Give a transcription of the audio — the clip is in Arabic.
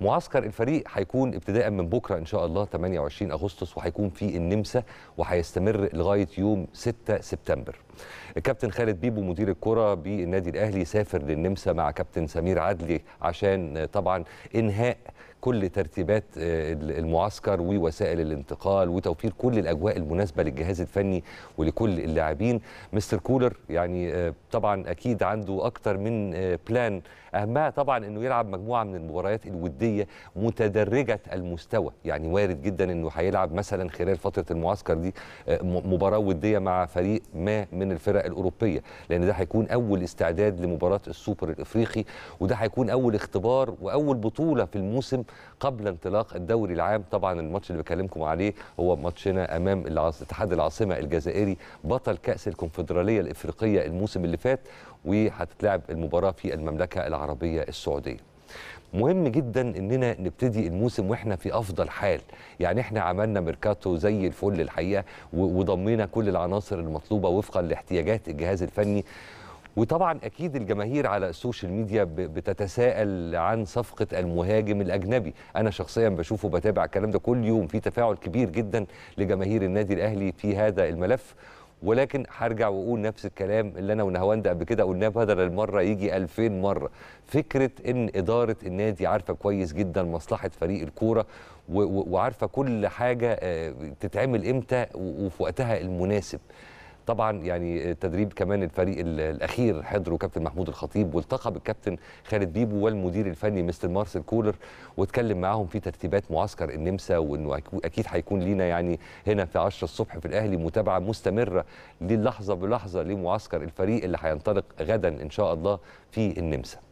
معسكر الفريق هيكون ابتداء من بكره ان شاء الله 28 اغسطس وهيكون في النمسا وهيستمر لغايه يوم 6 سبتمبر الكابتن خالد بيبو مدير الكره بالنادي الاهلي سافر للنمسا مع كابتن سمير عدلي عشان طبعا انهاء كل ترتيبات آه، المعسكر ووسائل الانتقال وتوفير كل الاجواء المناسبه للجهاز الفني ولكل اللاعبين مستر كولر يعني آه، طبعا اكيد عنده اكتر من آه، بلان اهمها طبعا انه يلعب مجموعه من المباريات الوديه متدرجه المستوى يعني وارد جدا انه هيلعب مثلا خلال فتره المعسكر دي مباراه وديه مع فريق ما من كمان الفرق الاوروبيه لان ده هيكون اول استعداد لمباراه السوبر الافريقي وده هيكون اول اختبار واول بطوله في الموسم قبل انطلاق الدوري العام طبعا الماتش اللي بكلمكم عليه هو ماتشنا امام اتحاد العاصمه الجزائري بطل كاس الكونفدراليه الافريقيه الموسم اللي فات وهتتلعب المباراه في المملكه العربيه السعوديه مهم جدا اننا نبتدي الموسم واحنا في افضل حال يعني احنا عملنا ميركاتو زي الفل الحقيقه وضمينا كل العناصر المطلوبه وفقا لاحتياجات الجهاز الفني وطبعا اكيد الجماهير على السوشيال ميديا بتتساءل عن صفقه المهاجم الاجنبي انا شخصيا بشوفه بتابع الكلام ده كل يوم في تفاعل كبير جدا لجماهير النادي الاهلي في هذا الملف ولكن هرجع واقول نفس الكلام اللي انا ونهواند قبل كده قلناه بدل المره يجي 2000 مره فكره ان اداره النادي عارفه كويس جدا مصلحه فريق الكوره وعارفه كل حاجه آه، تتعمل امتى وفي وقتها المناسب طبعا يعني تدريب كمان الفريق الاخير حضره كابتن محمود الخطيب والتقى بالكابتن خالد بيبو والمدير الفني مستر مارسيل كولر واتكلم معاهم في ترتيبات معسكر النمسا وانه اكيد هيكون لينا يعني هنا في 10 الصبح في الاهلي متابعه مستمره للحظه بلحظه لمعسكر الفريق اللي هينطلق غدا ان شاء الله في النمسا